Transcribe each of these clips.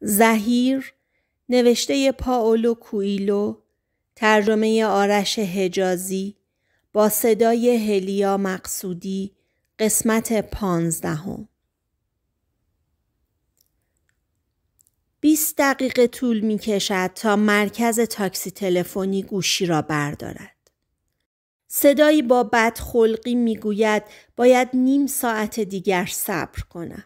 زهیر نوشته پاولو کویلو ترجمه آرش حجازی با صدای هلیا مقصودی قسمت پانزدهم بیست دقیقه طول می کشد تا مرکز تاکسی تلفنی گوشی را بردارد. صدایی با بدخلقی می گوید باید نیم ساعت دیگر صبر کنم.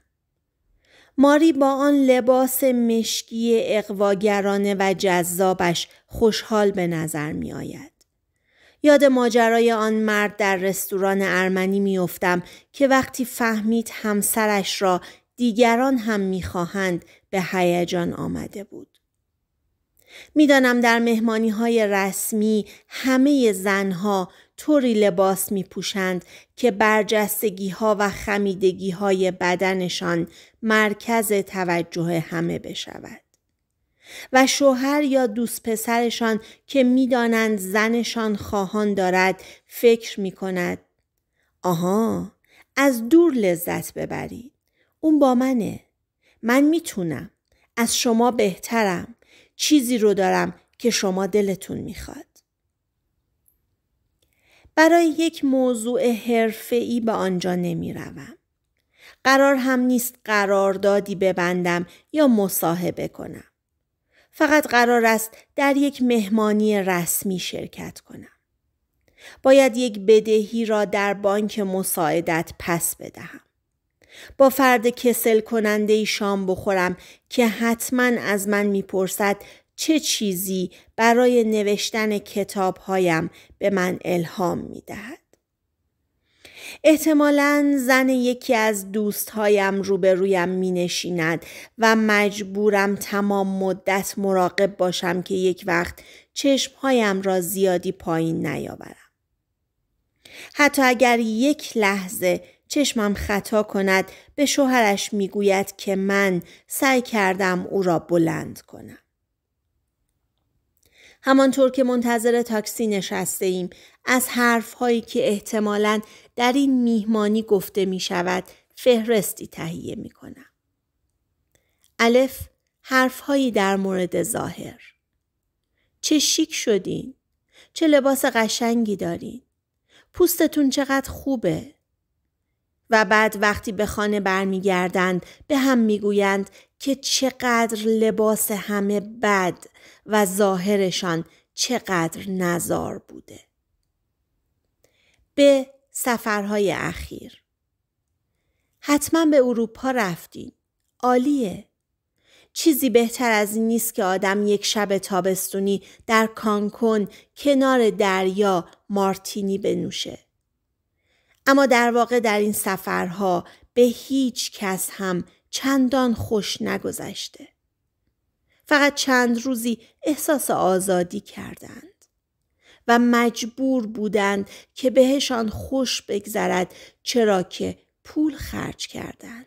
ماری با آن لباس مشکی اقواگرانه و جذابش خوشحال به نظر می آید. یاد ماجرای آن مرد در رستوران ارمنی میافتم که وقتی فهمید همسرش را دیگران هم میخواهند به هیجان آمده بود. میدانم در مهمانی های رسمی همه زنها طوری لباس می پوشند که برجستگی ها و خمیدگی های بدنشان مرکز توجه همه بشود. و شوهر یا دوست پسرشان که میدانند زنشان خواهان دارد فکر می کند آها از دور لذت ببرید اون با منه من میتونم از شما بهترم چیزی رو دارم که شما دلتون میخواد برای یک موضوع حرفه‌ای به آنجا نمی روم. قرار هم نیست قراردادی ببندم یا مصاحبه کنم. فقط قرار است در یک مهمانی رسمی شرکت کنم. باید یک بدهی را در بانک مساعدت پس بدهم. با فرد کسل کننده شام بخورم که حتما از من میپرسد چه چیزی برای نوشتن هایم به من الهام می دهد. احتمالا زن یکی از دوستهایم روبرویم می نشیند و مجبورم تمام مدت مراقب باشم که یک وقت چشمهایم را زیادی پایین نیاورم. حتی اگر یک لحظه چشمم خطا کند به شوهرش میگوید که من سعی کردم او را بلند کنم. همانطور که منتظر تاکسی نشسته ایم از حرف هایی که احتمالا در این میهمانی گفته می شود فهرستی تهیه می کنم. الف حرف هایی در مورد ظاهر. چه شیک شدین؟ چه لباس قشنگی دارین؟ پوستتون چقدر خوبه؟ و بعد وقتی به خانه برمیگردند به هم میگویند که چقدر لباس همه بد و ظاهرشان چقدر نزار بوده. به سفرهای اخیر حتما به اروپا رفتین. عالیه. چیزی بهتر از این نیست که آدم یک شب تابستونی در کانکن کنار دریا مارتینی بنوشه. اما در واقع در این سفرها به هیچ کس هم چندان خوش نگذشته. فقط چند روزی احساس آزادی کردند و مجبور بودند که بهشان خوش بگذرد چرا که پول خرج کردند.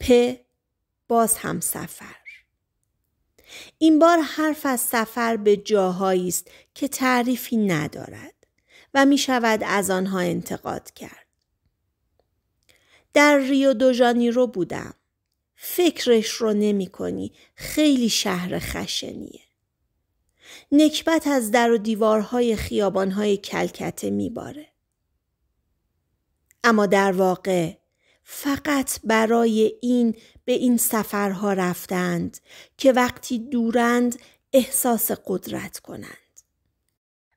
پ باز هم سفر این بار حرف از سفر به جاهایی است که تعریفی ندارد و می شود از آنها انتقاد کرد. در ریو دو رو بودم. فکرش رو نمی کنی. خیلی شهر خشنیه. نکبت از در و دیوارهای خیابانهای کلکته می باره. اما در واقع فقط برای این به این سفرها رفتند که وقتی دورند احساس قدرت کنند.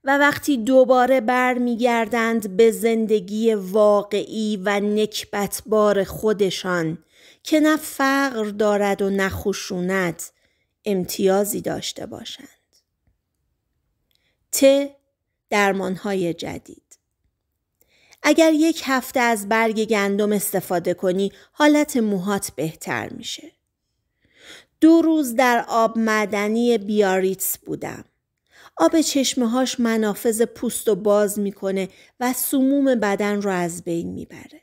و وقتی دوباره برمیگردند به زندگی واقعی و نکبتبار خودشان که نه فقر دارد و نه خشونت امتیازی داشته باشند. ت درمانهای جدید اگر یک هفته از برگ گندم استفاده کنی حالت موهات بهتر میشه. دو روز در آب معدنی بیاریتس بودم. آب چشمهاش منافذ پوست و باز میکنه و سموم بدن رو از بین میبره.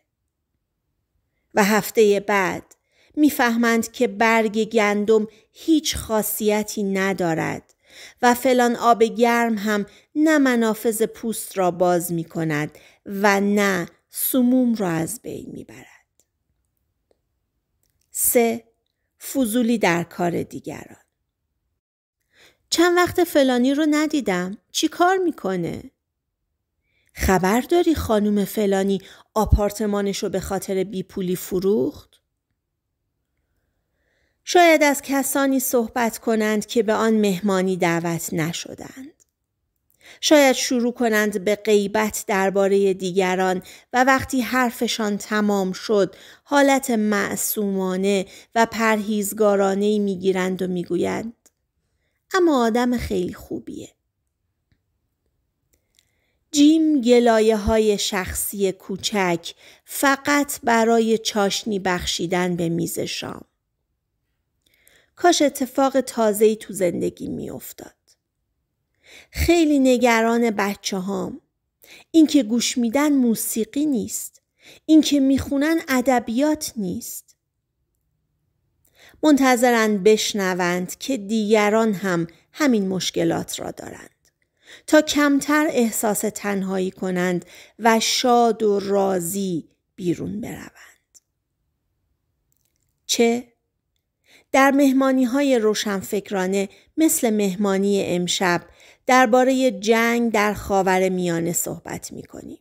و هفته بعد میفهمند که برگ گندم هیچ خاصیتی ندارد و فلان آب گرم هم نه منافذ پوست را باز می کند و نه سموم را از بین می برد. سه فضولی در کار دیگران چند وقت فلانی رو ندیدم. چی کار میکنه؟ خبر داری خانوم فلانی آپارتمانش رو به خاطر بیپولی فروخت؟ شاید از کسانی صحبت کنند که به آن مهمانی دعوت نشدند. شاید شروع کنند به غیبت درباره دیگران و وقتی حرفشان تمام شد حالت معصومانه و پرهیزگارانه میگیرند و میگویند اما آدم خیلی خوبیه. جیم گلایه های شخصی کوچک فقط برای چاشنی بخشیدن به میز شام. کاش اتفاق تازهی تو زندگی افتاد. خیلی نگران بچه هام. اینکه گوش میدن موسیقی نیست. اینکه میخونن ادبیات نیست. منتظرند بشنوند که دیگران هم همین مشکلات را دارند. تا کمتر احساس تنهایی کنند و شاد و راضی بیرون بروند. چه؟ در مهمانی های روشنفکرانه مثل مهمانی امشب درباره جنگ در خاور میانه صحبت می کنیم.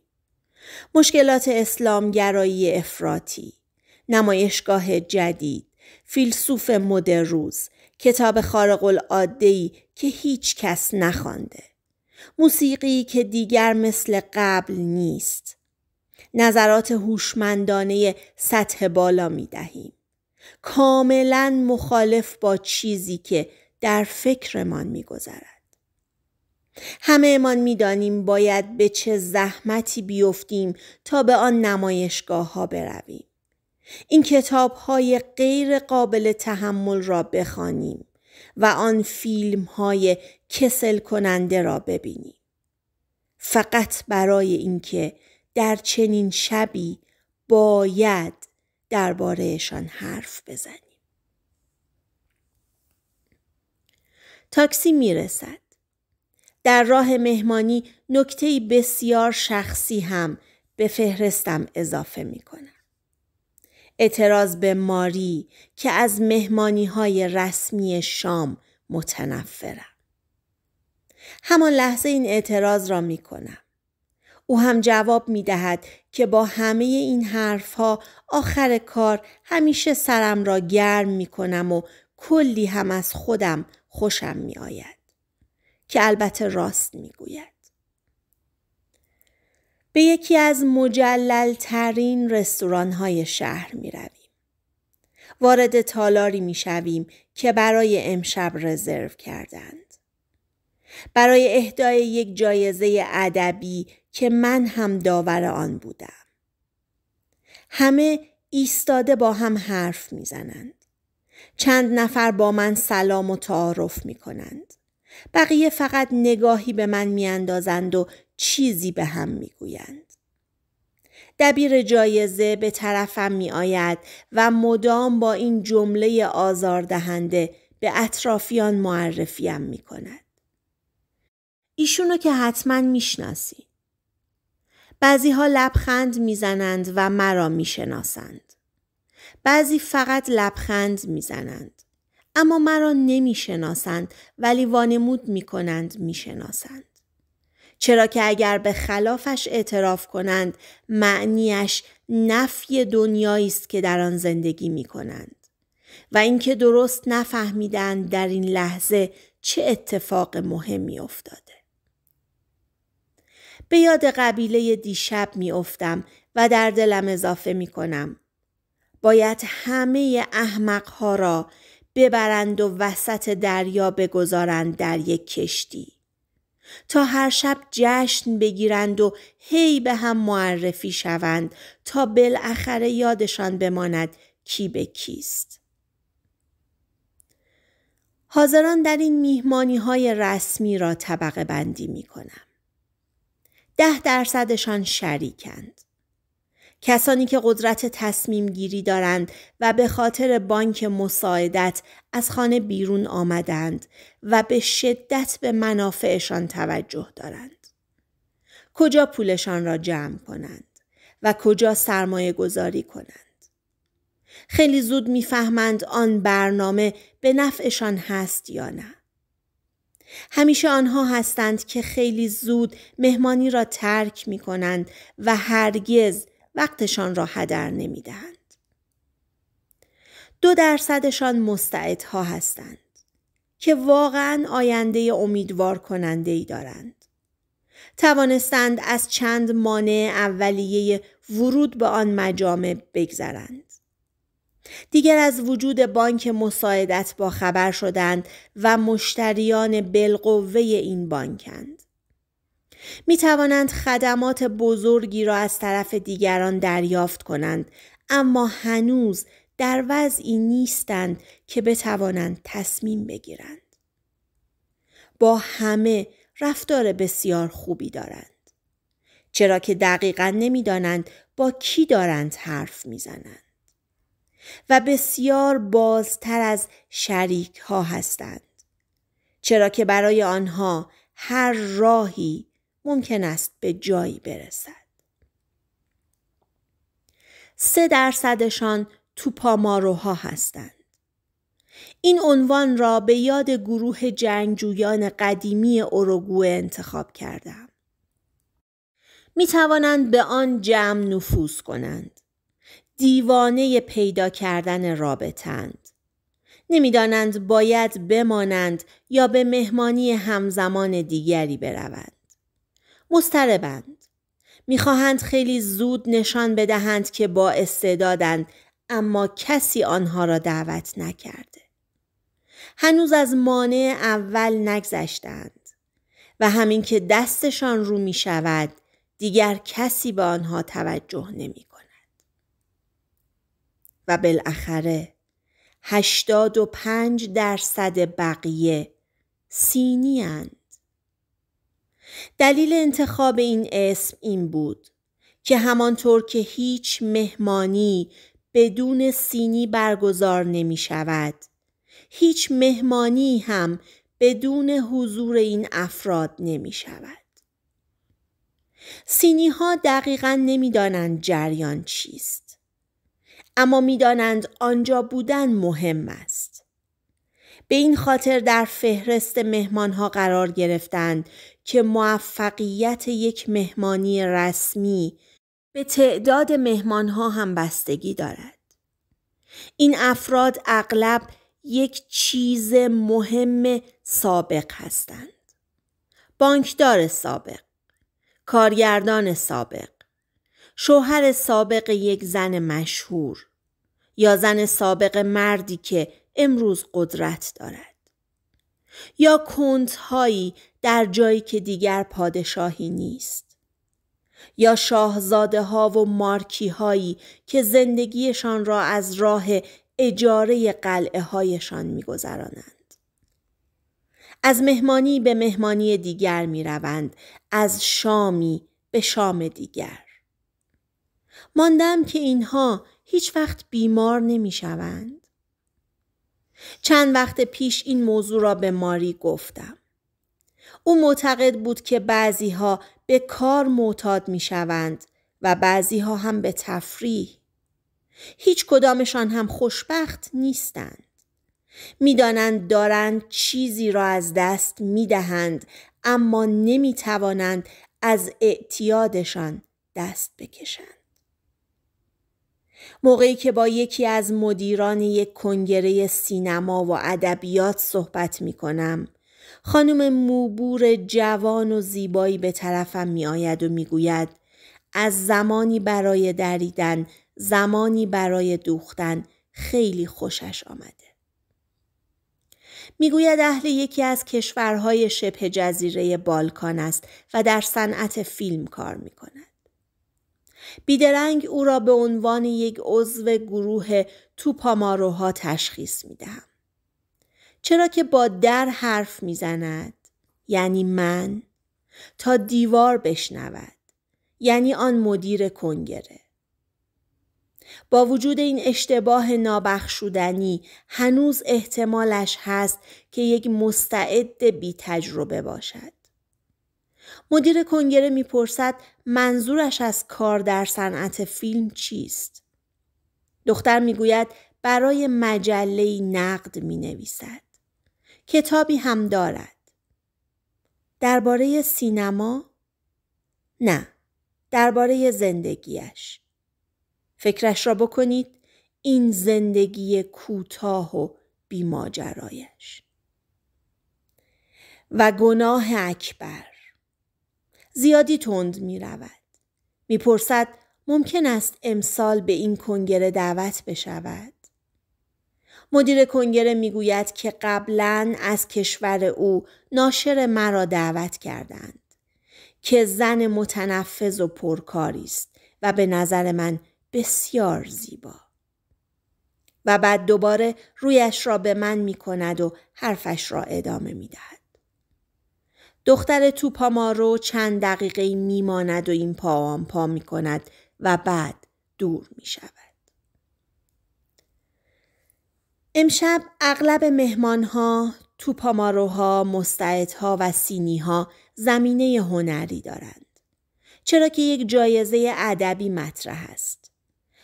مشکلات گرایی افراتی، نمایشگاه جدید، فیلسوف مدر روز کتاب خارق ای که هیچ کس نخوانده موسیقی که دیگر مثل قبل نیست نظرات هوشمندانه سطح بالا می دهیم کاملا مخالف با چیزی که در فکرمان می گذرد همه امان می دانیم باید به چه زحمتی بیفتیم تا به آن نمایشگاه ها برویم. این کتاب های غیر قابل تحمل را بخوانیم و آن فیلم های کسل کننده را ببینیم. فقط برای اینکه در چنین شبی باید دربارهشان حرف بزنیم. تاکسی میرسد. در راه مهمانی نکته بسیار شخصی هم به فهرستم اضافه می اعتراض به ماری که از مهمانی های رسمی شام متنفرم. همان لحظه این اعتراض را می کنم. او هم جواب می دهد که با همه این حرف ها آخر کار همیشه سرم را گرم می کنم و کلی هم از خودم خوشم می آید. که البته راست می گوید. به یکی از مجللترین های شهر می رویم. وارد تالاری می شویم که برای امشب رزرو کردند. برای اهدای یک جایزه ادبی که من هم داور آن بودم. همه ایستاده با هم حرف میزنند. چند نفر با من سلام و تعارف می کنند. بقیه فقط نگاهی به من میاندازند و چیزی به هم میگویند. دبیر جایزه به طرفم می آید و مدام با این جمله آزاردهنده به اطرافیان معرفیم می کند. ایشونو که حتما میشناسی. بعضی ها لبخند میزنند و مرا میشناسند. بعضی فقط لبخند میزنند. اما مرا نمیشناسند ولی وانمود میکنند میشناسند. چرا که اگر به خلافش اعتراف کنند معنیش نفی دنیایی است که در آن زندگی می کنند و اینکه درست نفهمیدند در این لحظه چه اتفاق مهمی افتاده به یاد قبیله دیشب میافتم و در دلم اضافه می کنم باید همه ها را ببرند و وسط دریا بگذارند در یک کشتی تا هر شب جشن بگیرند و هی به هم معرفی شوند تا بالاخره یادشان بماند کی به کیست. حاضران در این میهمانی های رسمی را طبقه بندی می کنم. ده درصدشان شریکند. کسانی که قدرت تصمیم گیری دارند و به خاطر بانک مساعدت از خانه بیرون آمدند و به شدت به منافعشان توجه دارند. کجا پولشان را جمع کنند و کجا سرمایه گذاری کنند. خیلی زود میفهمند آن برنامه به نفعشان هست یا نه. همیشه آنها هستند که خیلی زود مهمانی را ترک می کنند و هرگز وقتشان را هدر نمی دهند. دو درصدشان مستعدها هستند که واقعا آینده امیدوار کننده ای دارند. توانستند از چند مانع اولیه ورود به آن مجامع بگذرند. دیگر از وجود بانک مساعدت با خبر شدند و مشتریان بالقوه این بانکند. میتوانند خدمات بزرگی را از طرف دیگران دریافت کنند اما هنوز در وضعی نیستند که بتوانند تصمیم بگیرند. با همه رفتار بسیار خوبی دارند. چرا که دقیقا نمیدانند با کی دارند حرف میزنند. و بسیار بازتر از شریک ها هستند. چرا که برای آنها هر راهی ممکن است به جایی برسد. سه درصدشان توپاماروها هستند. این عنوان را به یاد گروه جنگجویان قدیمی اوروگوئه انتخاب کردم. می توانند به آن جمع نفوذ کنند. دیوانه پیدا کردن رابطند. نمیدانند باید بمانند یا به مهمانی همزمان دیگری بروند. مضطربند میخواهند خیلی زود نشان بدهند که با استعدادند اما کسی آنها را دعوت نکرده هنوز از مانع اول نگذشتند و همین که دستشان رو می شود دیگر کسی به آنها توجه نمی کند. و بالاخره هشتاد و پنج درصد بقیه سینی هند. دلیل انتخاب این اسم این بود که همانطور که هیچ مهمانی بدون سینی برگزار نمی شود هیچ مهمانی هم بدون حضور این افراد نمی شود سینی ها دقیقا نمی دانند جریان چیست اما می دانند آنجا بودن مهم است به این خاطر در فهرست مهمان ها قرار گرفتند که موفقیت یک مهمانی رسمی به تعداد مهمانها هم بستگی دارد. این افراد اغلب یک چیز مهم سابق هستند. بانکدار سابق، کارگردان سابق، شوهر سابق یک زن مشهور یا زن سابق مردی که امروز قدرت دارد. یا هایی در جایی که دیگر پادشاهی نیست یا شاهزاده ها و مارکی هایی که زندگیشان را از راه اجاره قلعه هایشان می گذرانند. از مهمانی به مهمانی دیگر می روند. از شامی به شام دیگر. ماندم که اینها هیچ وقت بیمار نمی شوند. چند وقت پیش این موضوع را به ماری گفتم. او معتقد بود که بعضی ها به کار معتاد می شوند و بعضی ها هم به تفریح. هیچ کدامشان هم خوشبخت نیستند. میدانند دارند چیزی را از دست می دهند اما نمی توانند از اعتیادشان دست بکشند. موقعی که با یکی از مدیران یک کنگره سینما و ادبیات صحبت می کنم خانم موبور جوان و زیبایی به طرفم می آید و می گوید از زمانی برای دریدن زمانی برای دوختن خیلی خوشش آمده. میگوید اهل یکی از کشورهای شبه جزیره بالکان است و در صنعت فیلم کار می کند. بیدرنگ او را به عنوان یک عضو گروه توپاماروها تشخیص می دهم. چرا که با در حرف می زند. یعنی من تا دیوار بشنود. یعنی آن مدیر کنگره. با وجود این اشتباه نابخشودنی هنوز احتمالش هست که یک مستعد بی تجربه باشد. مدیر کنگره میپرسد منظورش از کار در صنعت فیلم چیست؟ دختر میگوید برای مجله نقد می نویسد. کتابی هم دارد. درباره سینما؟ نه. درباره زندگیش. فکرش را بکنید این زندگی کوتاه و بیماجرایش. و گناه اکبر زیادی تند می رود. می پرسد ممکن است امسال به این کنگره دعوت بشود. مدیر کنگره میگوید که قبلا از کشور او ناشر مرا دعوت کردند که زن متنفذ و پرکاری است و به نظر من بسیار زیبا و بعد دوباره رویش را به من می کند و حرفش را ادامه می دهد. دختر توپامارو رو چند دقیقه میماند و این پا پاام پا می کند و بعد دور می شود. امشب اغلب مهمانها، توپاماروها، مستعدها و سینیها زمینه هنری دارند. چرا که یک جایزه ادبی مطرح است.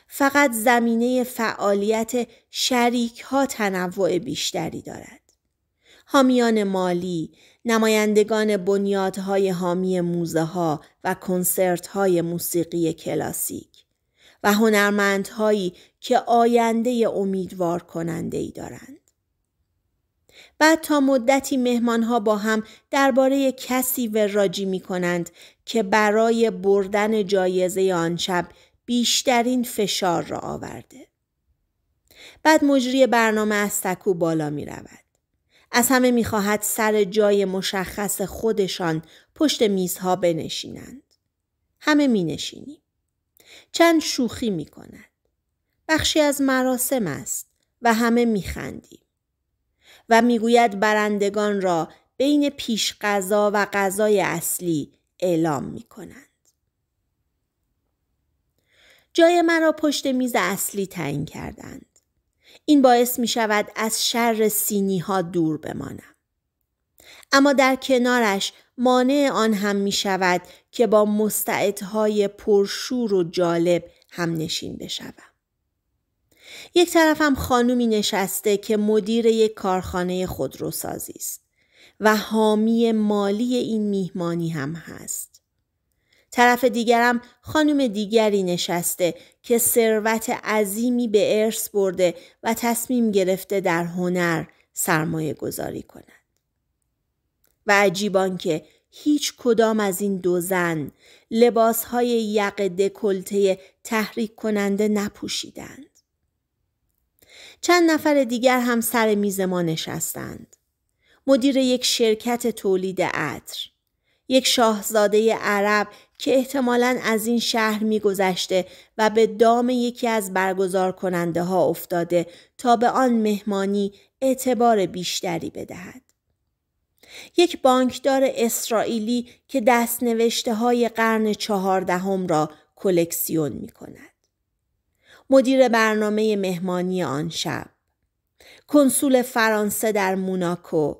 فقط زمینه فعالیت شریک ها تنوع بیشتری دارد. حامیان مالی، نمایندگان بنیادهای حامی موزه ها و کنسرت های موسیقی کلاسیک و هنرمندهایی که آینده امیدوار کننده ای دارند. بعد تا مدتی مهمان ها با هم درباره کسی وراجی می کنند که برای بردن جایزه آن شب بیشترین فشار را آورده. بعد مجری برنامه از سکو بالا می رود. از همه میخواهد سر جای مشخص خودشان پشت میزها بنشینند. همه مینشینیم. چند شوخی کند. بخشی از مراسم است و همه میخندیم. و میگوید برندگان را بین پیش غذا و غذای اصلی اعلام میکنند. جای مرا پشت میز اصلی تعیین کردند. این باعث می شود از شر سینی ها دور بمانم. اما در کنارش مانع آن هم می شود که با مستعدهای پرشور و جالب هم نشین بشوم. یک طرفم خانومی نشسته که مدیر یک کارخانه خودروسازی است و حامی مالی این میهمانی هم هست. طرف دیگرم خانم دیگری نشسته که ثروت عظیمی به ارث برده و تصمیم گرفته در هنر سرمایه گذاری کند. و عجیبان که هیچ کدام از این دو زن لباسهای یق دکلته تحریک کننده نپوشیدند. چند نفر دیگر هم سر میز ما نشستند. مدیر یک شرکت تولید عطر، یک شاهزاده عرب که احتمالا از این شهر میگذشته و به دام یکی از برگزار کننده ها افتاده تا به آن مهمانی اعتبار بیشتری بدهد. یک بانکدار اسرائیلی که دست نوشته های قرن چهاردهم را کلکسیون می کند. مدیر برنامه مهمانی آن شب. کنسول فرانسه در موناکو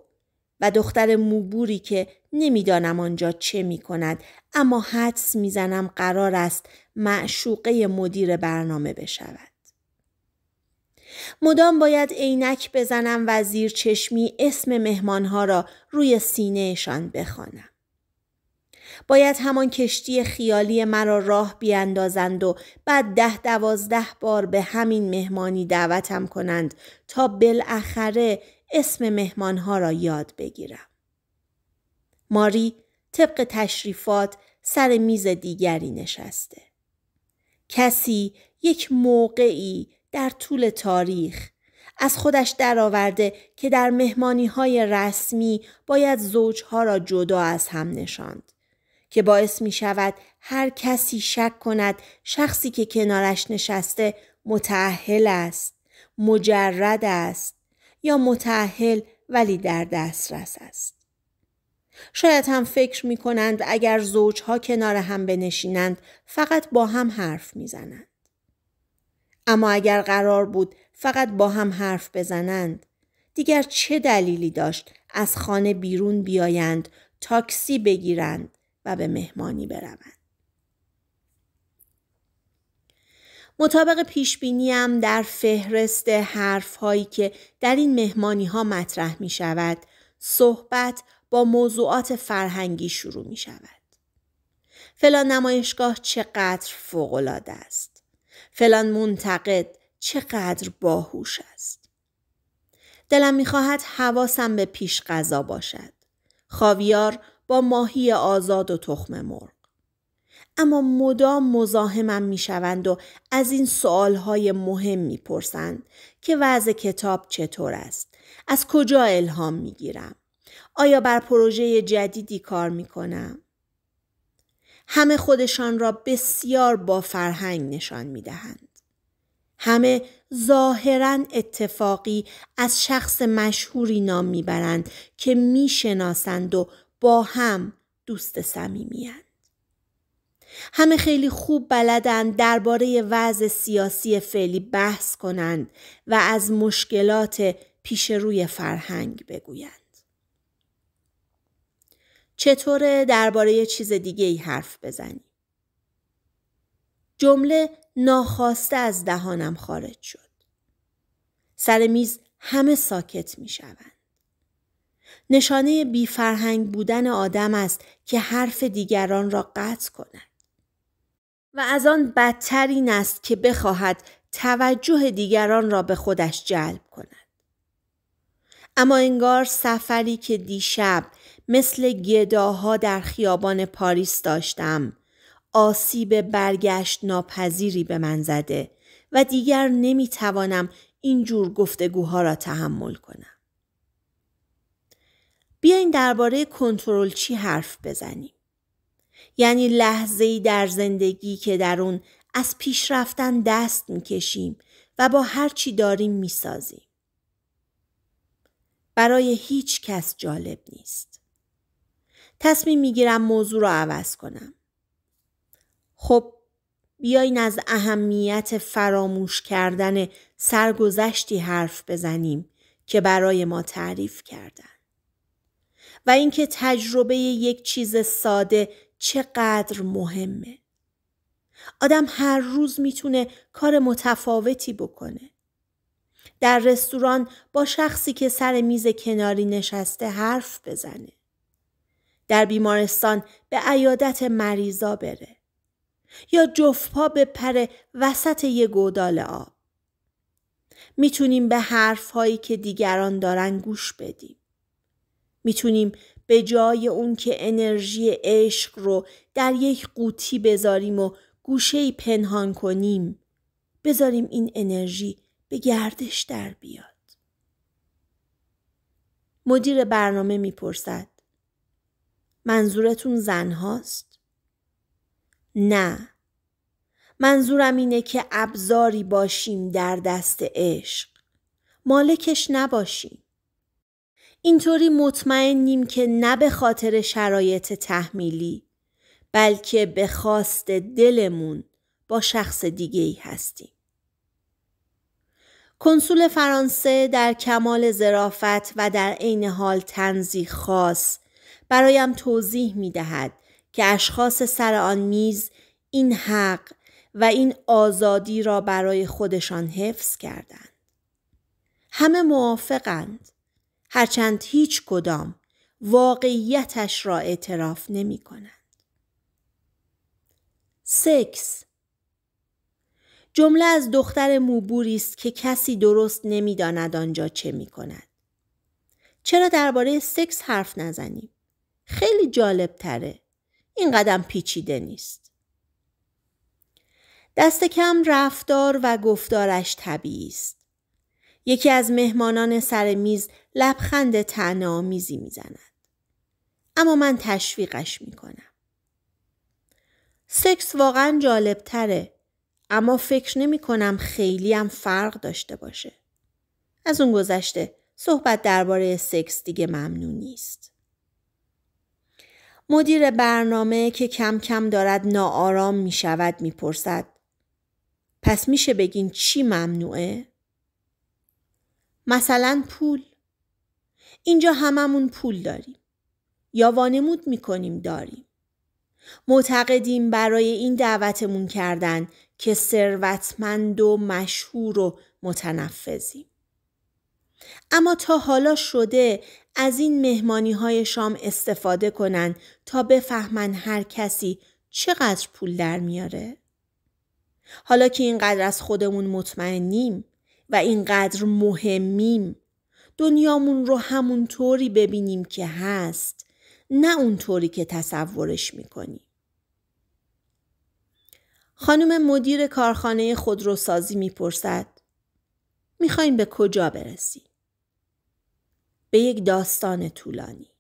و دختر موبوری که نمیدانم آنجا چه می کند اما حدس میزنم قرار است معشوقه مدیر برنامه بشود. مدام باید عینک بزنم و زیر چشمی اسم مهمانها را روی سینهشان بخوانم. باید همان کشتی خیالی مرا راه بیاندازند و بعد ده دوازده بار به همین مهمانی دعوتم کنند تا بالاخره اسم مهمانها را یاد بگیرم. ماری طبق تشریفات سر میز دیگری نشسته. کسی یک موقعی در طول تاریخ از خودش درآورده که در مهمانی های رسمی باید زوجها را جدا از هم نشاند که باعث می شود هر کسی شک کند شخصی که کنارش نشسته متعهل است مجرد است یا متعهل ولی در دسترس است شاید هم فکر می کنند اگر زوجها کنار هم بنشینند فقط با هم حرف می زنند. اما اگر قرار بود فقط با هم حرف بزنند دیگر چه دلیلی داشت از خانه بیرون بیایند تاکسی بگیرند و به مهمانی بروند. مطابق پیش بینیم در فهرست حرف هایی که در این مهمانی ها مطرح می شود صحبت موضوعات فرهنگی شروع می شود. فلان نمایشگاه چقدر فوقالعاده است. فلان منتقد چقدر باهوش است. دلم میخواهد حواسم به پیش غذا باشد. خاویار با ماهی آزاد و تخم مرغ. اما مدام مزاحمم میشوند و از این سوالهای مهم میپرسند که وضع کتاب چطور است از کجا الهام میگیرم آیا بر پروژه جدیدی کار می کنم؟ همه خودشان را بسیار با فرهنگ نشان می دهند. همه ظاهرا اتفاقی از شخص مشهوری نام میبرند که میشناسند و با هم دوست صمیمیاند همه خیلی خوب بلدند درباره وضع سیاسی فعلی بحث کنند و از مشکلات پیش روی فرهنگ بگویند چطور درباره چیز دیگه ای حرف بزنی. جمله ناخواسته از دهانم خارج شد. سر میز همه ساکت می شوند. نشانه بی فرهنگ بودن آدم است که حرف دیگران را قطع کند. و از آن بدتر این است که بخواهد توجه دیگران را به خودش جلب کند. اما انگار سفری که دیشب مثل گداها در خیابان پاریس داشتم. آسیب برگشت ناپذیری به من زده و دیگر نمیتوانم اینجور گفتگوها را تحمل کنم. بیاین درباره کنترل چی حرف بزنیم. یعنی لحظه ای در زندگی که در اون از پیش رفتن دست میکشیم و با هر چی داریم میسازیم. برای هیچ کس جالب نیست. تصمیم میگیرم موضوع رو عوض کنم. خب بیاین از اهمیت فراموش کردن سرگذشتی حرف بزنیم که برای ما تعریف کردن. و اینکه تجربه یک چیز ساده چقدر مهمه. آدم هر روز میتونه کار متفاوتی بکنه. در رستوران با شخصی که سر میز کناری نشسته حرف بزنه. در بیمارستان به عیادت مریضا بره یا جفپا پر وسط یه گودال آب میتونیم به حرف هایی که دیگران دارن گوش بدیم میتونیم به جای اون که انرژی عشق رو در یک قوطی بذاریم و گوشه پنهان کنیم بذاریم این انرژی به گردش در بیاد مدیر برنامه میپرسد منظورتون زن هاست؟ نه. منظورم اینه که ابزاری باشیم در دست عشق. مالکش نباشیم. اینطوری مطمئنیم که نه به خاطر شرایط تحمیلی بلکه به خواست دلمون با شخص دیگه ای هستیم. کنسول فرانسه در کمال زرافت و در عین حال تنزی خاص برایم توضیح می دهد که اشخاص سر آن میز این حق و این آزادی را برای خودشان حفظ کردند. همه موافقند هرچند هیچ کدام واقعیتش را اعتراف نمی کنند. سکس جمله از دختر موبوری است که کسی درست نمیداند آنجا چه می کند. چرا درباره سکس حرف نزنیم؟ خیلی جالب تره. این قدم پیچیده نیست. دست کم رفتار و گفتارش طبیعی است. یکی از مهمانان سر میز لبخند میزی میزند. اما من تشویقش میکنم. سکس واقعا جالب تره. اما فکر نمی کنم خیلی هم فرق داشته باشه. از اون گذشته صحبت درباره سکس دیگه ممنون نیست. مدیر برنامه که کم کم دارد ناآرام می شود می پرسد. پس میشه بگین چی ممنوعه؟ مثلا پول. اینجا هممون پول داریم. یا وانمود می کنیم داریم. معتقدیم برای این دعوتمون کردن که ثروتمند و مشهور و متنفذیم. اما تا حالا شده از این مهمانی های شام استفاده کنن تا بفهمن هر کسی چقدر پول در میاره؟ حالا که اینقدر از خودمون مطمئنیم و اینقدر مهمیم دنیامون رو همون طوری ببینیم که هست نه اون طوری که تصورش میکنیم. خانم مدیر کارخانه خودروسازی میپرسد میخواین به کجا برسیم؟ به یک داستان طولانی.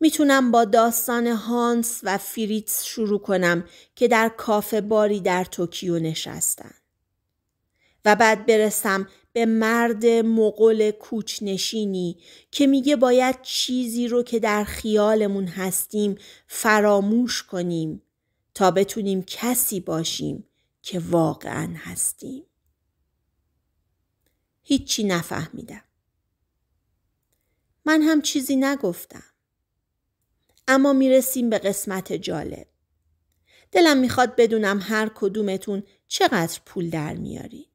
میتونم با داستان هانس و فریتز شروع کنم که در کافه باری در توکیو نشستن. و بعد برسم به مرد مغول کوچنشینی که میگه باید چیزی رو که در خیالمون هستیم فراموش کنیم تا بتونیم کسی باشیم که واقعا هستیم. هیچی نفهمیدم. من هم چیزی نگفتم. اما میرسیم به قسمت جالب. دلم میخواد بدونم هر کدومتون چقدر پول در میاری.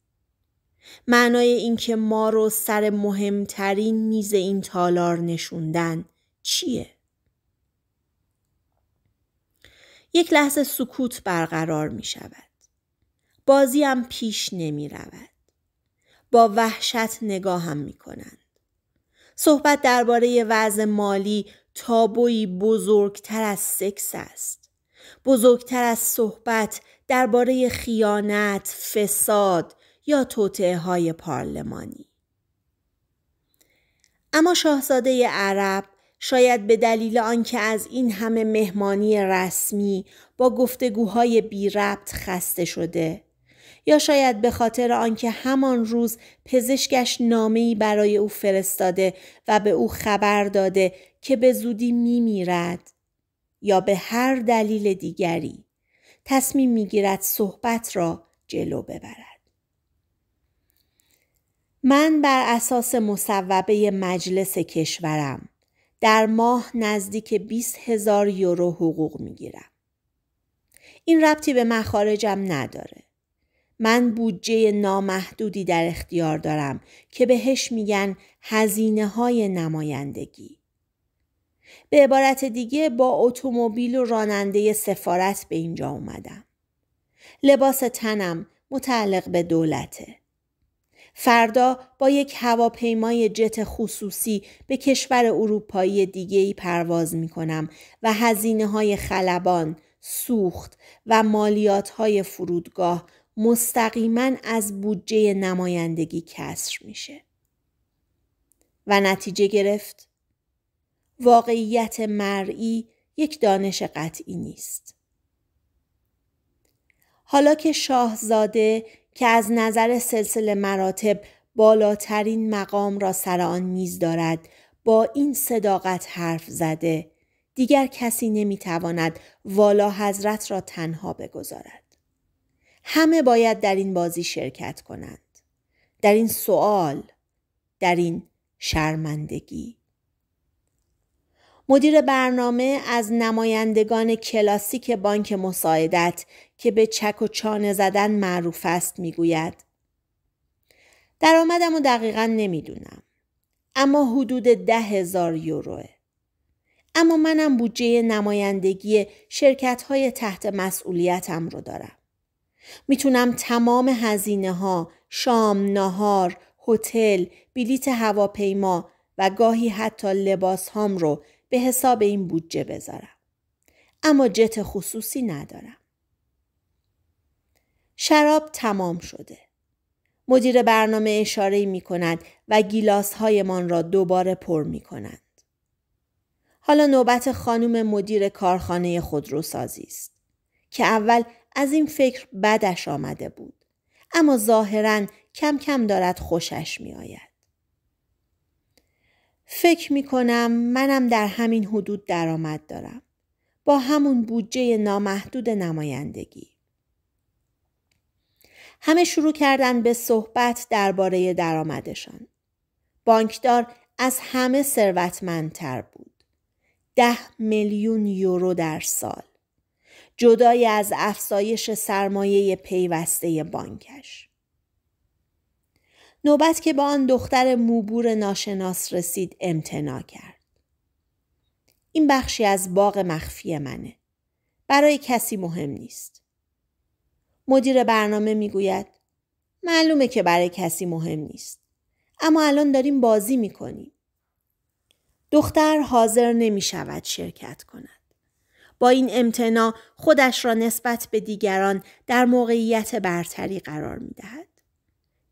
معنای اینکه ما رو سر مهمترین میز این تالار نشوندن چیه؟ یک لحظه سکوت برقرار می شود. بازی هم پیش نمی رود. با وحشت نگاهم می کنند. صحبت درباره وضع مالی تابویی بزرگتر از سکس است. بزرگتر از صحبت درباره خیانت، فساد یا توطعه های پارلمانی. اما شاهزاده عرب شاید به دلیل آنکه از این همه مهمانی رسمی با گفتگوهای بی ربط خسته شده یا شاید به خاطر آنکه همان روز پزشکش نامه‌ای برای او فرستاده و به او خبر داده که به زودی میمیرد یا به هر دلیل دیگری تصمیم میگیرد صحبت را جلو ببرد من بر اساس مصوبه مجلس کشورم در ماه نزدیک 20 هزار یورو حقوق میگیرم. این ربطی به مخارجم نداره. من بودجه نامحدودی در اختیار دارم که بهش میگن هزینه های نمایندگی. به عبارت دیگه با اتومبیل و راننده سفارت به اینجا اومدم. لباس تنم متعلق به دولته. فردا با یک هواپیمای جت خصوصی به کشور اروپایی دیگه ای پرواز می کنم و هزینه های خلبان، سوخت و مالیات های فرودگاه مستقیما از بودجه نمایندگی کسر میشه و نتیجه گرفت واقعیت مرئی یک دانش قطعی نیست حالا که شاهزاده که از نظر سلسله مراتب بالاترین مقام را سر آن میز دارد با این صداقت حرف زده دیگر کسی نمیتواند والا حضرت را تنها بگذارد همه باید در این بازی شرکت کنند. در این سوال، در این شرمندگی. مدیر برنامه از نمایندگان کلاسیک بانک مساعدت که به چک و چانه زدن معروف است میگوید درآمدم و دقیقا نمیدونم اما حدود ده هزار یوروه اما منم بودجه نمایندگی شرکت های تحت مسئولیتم رو دارم میتونم تمام هزینه ها، شام، نهار، هتل، بلیت هواپیما و گاهی حتی لباس هام رو به حساب این بودجه بذارم. اما جت خصوصی ندارم. شراب تمام شده. مدیر برنامه اشاره می کند و گیلاس هایمان را دوباره پر می حالا نوبت خانم مدیر کارخانه خودروسازی است که اول از این فکر بدش آمده بود. اما ظاهرا کم کم دارد خوشش می آید. فکر می کنم منم در همین حدود درآمد دارم. با همون بودجه نامحدود نمایندگی. همه شروع کردن به صحبت درباره درآمدشان. بانکدار از همه ثروتمندتر بود. ده میلیون یورو در سال. جدای از افزایش سرمایه پیوسته بانکش. نوبت که به آن دختر موبور ناشناس رسید امتنا کرد. این بخشی از باغ مخفی منه. برای کسی مهم نیست. مدیر برنامه میگوید معلومه که برای کسی مهم نیست. اما الان داریم بازی میکنیم. دختر حاضر نمی شود شرکت کند. با این امتناع خودش را نسبت به دیگران در موقعیت برتری قرار می دهد.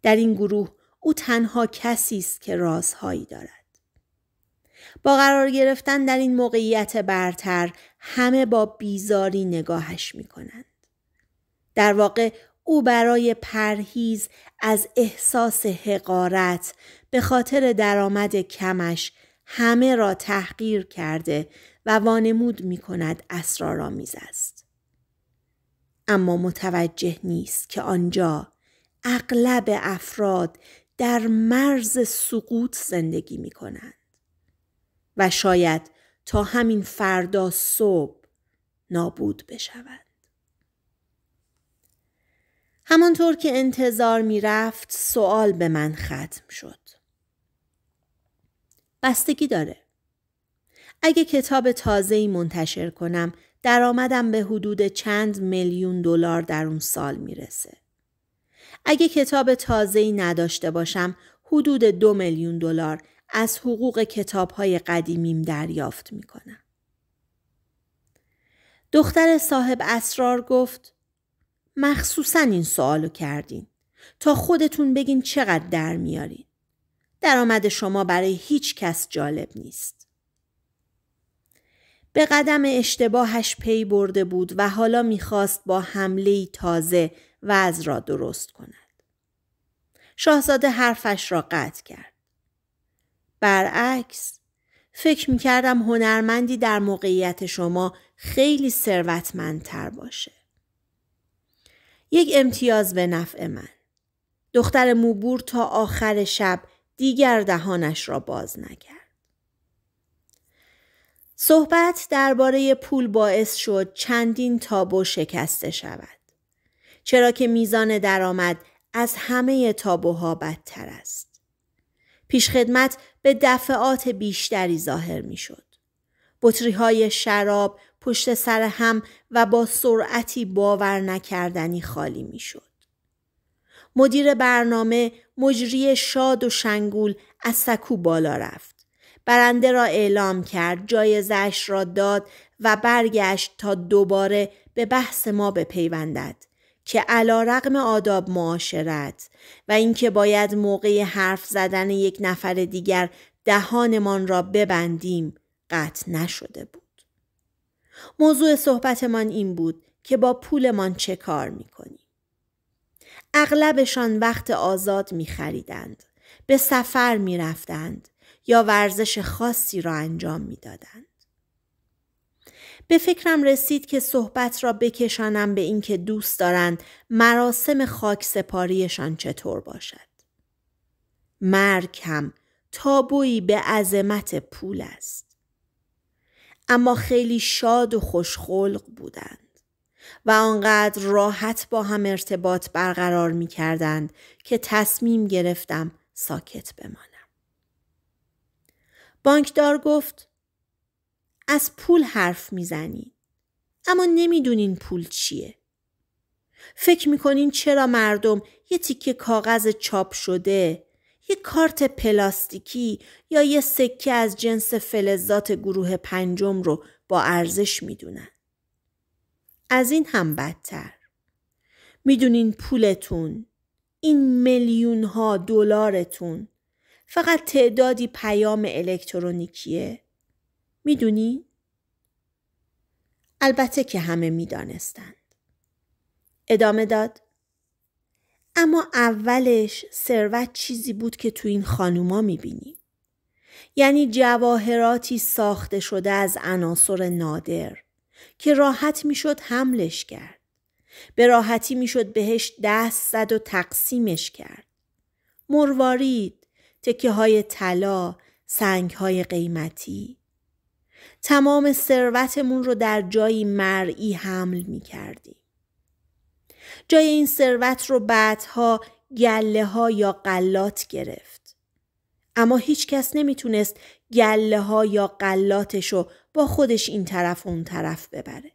در این گروه او تنها کسی است که رازهایی دارد. با قرار گرفتن در این موقعیت برتر همه با بیزاری نگاهش می کنند. در واقع او برای پرهیز از احساس حقارت به خاطر درآمد کمش همه را تحقیر کرده و وانمود می کند اسرارآمیز است. اما متوجه نیست که آنجا اغلب افراد در مرز سقوط زندگی می کنند و شاید تا همین فردا صبح نابود بشوند. همانطور که انتظار می رفت سوال به من ختم شد. بستگی داره. اگه کتاب ای منتشر کنم درآمدم به حدود چند میلیون دلار در اون سال میرسه. اگه کتاب ای نداشته باشم حدود دو میلیون دلار از حقوق کتابهای قدیمیم دریافت میکنم. دختر صاحب اسرار گفت مخصوصا این سوالو کردین تا خودتون بگین چقدر در میارین. درآمد شما برای هیچ کس جالب نیست. به قدم اشتباهش پی برده بود و حالا میخواست با حمله تازه وز را درست کند. شاهزاده حرفش را قطع کرد. برعکس فکر میکردم هنرمندی در موقعیت شما خیلی ثروتمندتر باشه. یک امتیاز به نفع من. دختر موبور تا آخر شب دیگر دهانش را باز نکرد. صحبت درباره پول باعث شد چندین تابو شکسته شود. چرا که میزان درآمد از همه تابوها بدتر است. پیشخدمت به دفعات بیشتری ظاهر میشد. بطری های شراب پشت سر هم و با سرعتی باور نکردنی خالی میشد. مدیر برنامه مجری شاد و شنگول از سکو بالا رفت. برنده را اعلام کرد جایزش را داد و برگشت تا دوباره به بحث ما بپیوندد که علا رقم آداب معاشرت و اینکه باید موقع حرف زدن یک نفر دیگر دهانمان را ببندیم قطع نشده بود. موضوع صحبتمان این بود که با پولمان چه کار میکنیم. اغلبشان وقت آزاد می خریدند. به سفر می رفتند. یا ورزش خاصی را انجام میدادند. به فکرم رسید که صحبت را بکشانم به اینکه دوست دارند مراسم خاک سپاریشان چطور باشد. مرگ هم تابویی به عظمت پول است. اما خیلی شاد و خوشخلق بودند. و آنقدر راحت با هم ارتباط برقرار می کردند که تصمیم گرفتم ساکت بمانم. بانکدار گفت از پول حرف میزنی اما نمیدونین پول چیه. فکر میکنین چرا مردم یه تیکه کاغذ چاپ شده یه کارت پلاستیکی یا یه سکه از جنس فلزات گروه پنجم رو با ارزش میدونن. از این هم بدتر. میدونین پولتون این میلیون ها دلارتون فقط تعدادی پیام الکترونیکیه. میدونی؟ البته که همه میدانستند. ادامه داد. اما اولش ثروت چیزی بود که تو این خانوما میبینیم. یعنی جواهراتی ساخته شده از عناصر نادر که راحت میشد حملش کرد. به راحتی میشد بهش دست زد و تقسیمش کرد. مروارید، تکه های طلا، سنگ های قیمتی. تمام ثروتمون رو در جایی مرئی حمل می کردیم. جای این ثروت رو بعدها گله ها یا قلات گرفت. اما هیچ کس نمیتونست گله ها یا قلاتش رو با خودش این طرف و اون طرف ببره.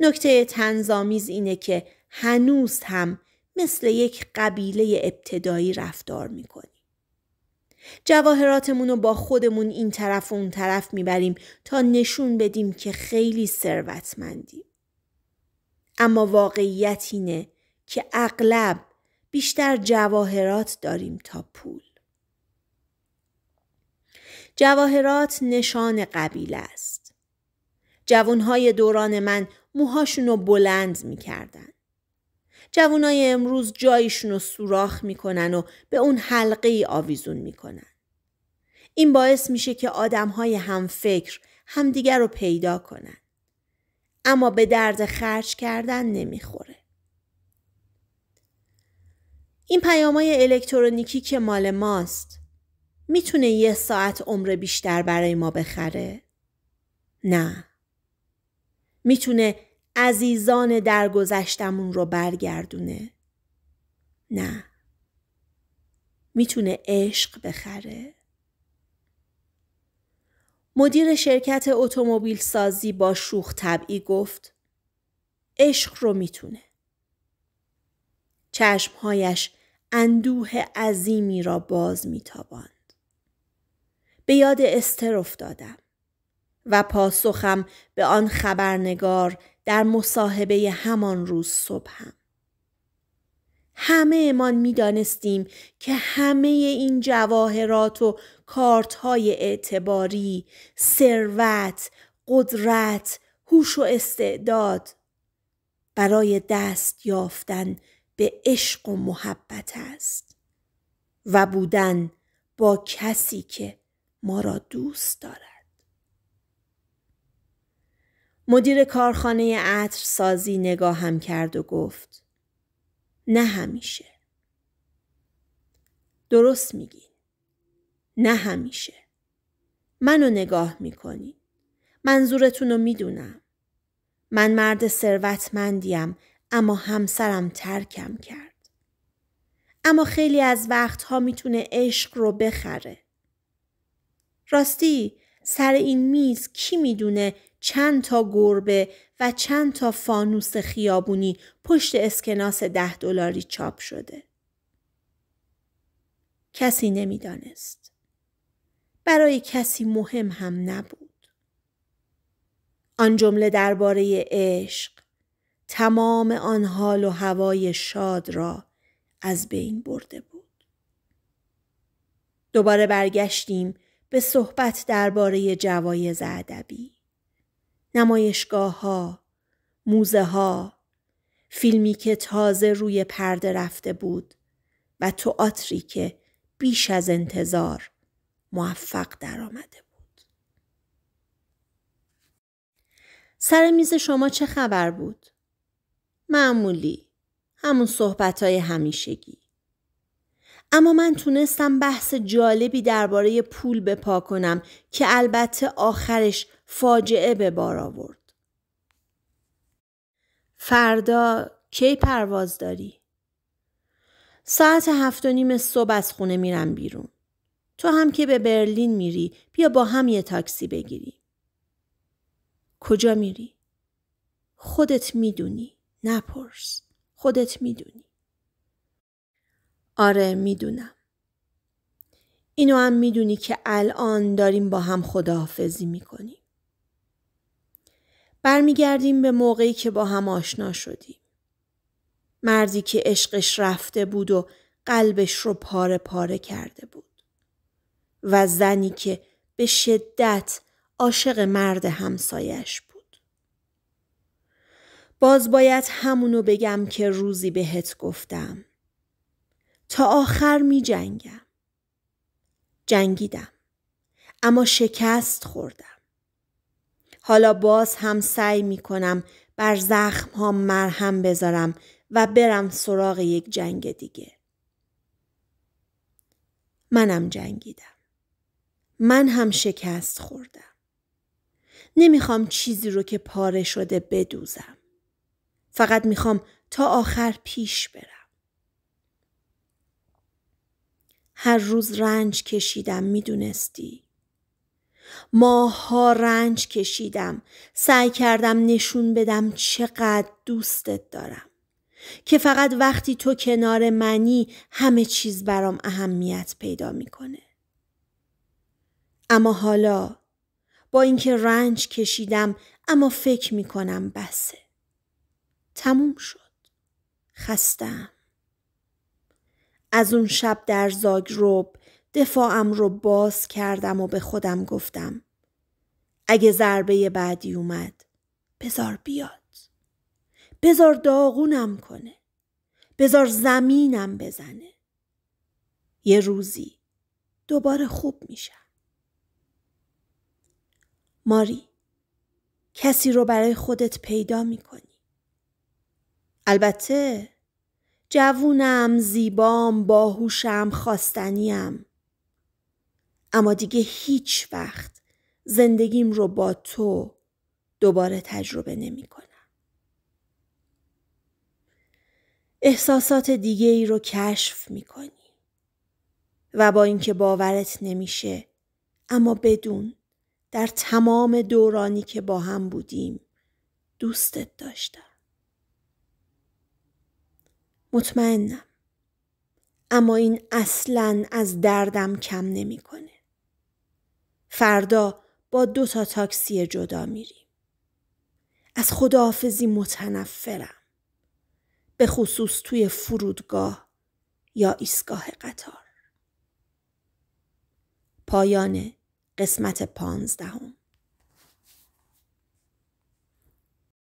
نکته تنظامیز اینه که هنوز هم مثل یک قبیله ابتدایی رفتار می میکنه. جواهراتمون رو با خودمون این طرف و اون طرف میبریم تا نشون بدیم که خیلی ثروتمندیم. اما واقعیت اینه که اغلب بیشتر جواهرات داریم تا پول. جواهرات نشان قبیله است. جوانهای دوران من موهاشون رو بلند میکردن. جوانای امروز جایشون رو سوراخ میکنن و به اون حلقه ای آویزون میکنن. این باعث میشه که آدمهای هم فکر همدیگر رو پیدا کنن. اما به درد خرج کردن نمیخوره. این های الکترونیکی که مال ماست میتونه یه ساعت عمر بیشتر برای ما بخره؟ نه. میتونه عزیزان درگذشتمون رو برگردونه. نه. میتونه عشق بخره. مدیر شرکت اتومبیل سازی با شوخ طبعی گفت عشق رو میتونه. چشمهایش اندوه عظیمی را باز میتاباند. به یاد استر افتادم و پاسخم به آن خبرنگار در مصاحبه همان روز صبح هم. همه امان می دانستیم که همه این جواهرات و کارت اعتباری، ثروت، قدرت، هوش و استعداد برای دست یافتن به عشق و محبت است و بودن با کسی که ما را دوست دارد. مدیر کارخانه عطر سازی نگاهم کرد و گفت نه همیشه. درست میگین. نه همیشه. منو نگاه میکنی. منظورتون رو میدونم. من مرد ثروتمندیم اما همسرم ترکم کرد. اما خیلی از وقتها میتونه عشق رو بخره. راستی سر این میز کی میدونه چند تا گربه و چند تا فانوس خیابونی پشت اسکناس ده دلاری چاپ شده. کسی نمیدانست. برای کسی مهم هم نبود. آن جمله درباره عشق تمام آن حال و هوای شاد را از بین برده بود. دوباره برگشتیم به صحبت درباره جوایز ادبی. نمایشگاه ها، موزه ها، فیلمی که تازه روی پرده رفته بود و تئاتری که بیش از انتظار موفق درآمده بود. سر میز شما چه خبر بود؟ معمولی، همون صحبت های همیشگی. اما من تونستم بحث جالبی درباره پول بپا کنم که البته آخرش فاجعه به بار آورد. فردا کی پرواز داری؟ ساعت هفت و نیم صبح از خونه میرم بیرون. تو هم که به برلین میری بیا با هم یه تاکسی بگیری. کجا میری؟ خودت میدونی. نپرس. خودت میدونی. آره میدونم. اینو هم میدونی که الان داریم با هم خداحافظی میکنیم. برمیگردیم به موقعی که با هم آشنا شدیم. مردی که عشقش رفته بود و قلبش رو پاره پاره کرده بود. و زنی که به شدت عاشق مرد همسایش بود. باز باید همونو بگم که روزی بهت گفتم. تا آخر می جنگم. جنگیدم. اما شکست خوردم. حالا باز هم سعی می کنم بر زخم ها مرهم بذارم و برم سراغ یک جنگ دیگه. منم جنگیدم. من هم شکست خوردم. نمیخوام چیزی رو که پاره شده بدوزم. فقط میخوام تا آخر پیش برم. هر روز رنج کشیدم میدونستی. ماهها رنج کشیدم سعی کردم نشون بدم چقدر دوستت دارم که فقط وقتی تو کنار منی همه چیز برام اهمیت پیدا میکنه اما حالا با اینکه رنج کشیدم اما فکر میکنم بسه تموم شد خستم از اون شب در زاگروب دفاعم رو باز کردم و به خودم گفتم اگه ضربه بعدی اومد بزار بیاد بزار داغونم کنه بزار زمینم بزنه یه روزی دوباره خوب میشم ماری کسی رو برای خودت پیدا میکنی البته جوونم زیبام باهوشم خواستنیم اما دیگه هیچ وقت زندگیم رو با تو دوباره تجربه نمی کنم. احساسات دیگه ای رو کشف می کنی و با اینکه باورت نمیشه اما بدون در تمام دورانی که با هم بودیم دوستت داشتم. مطمئنم اما این اصلا از دردم کم نمیکنه. فردا با دو تا تاکسی جدا میریم. از خداحافظی متنفرم. به خصوص توی فرودگاه یا ایستگاه قطار. پایان قسمت پانزدهم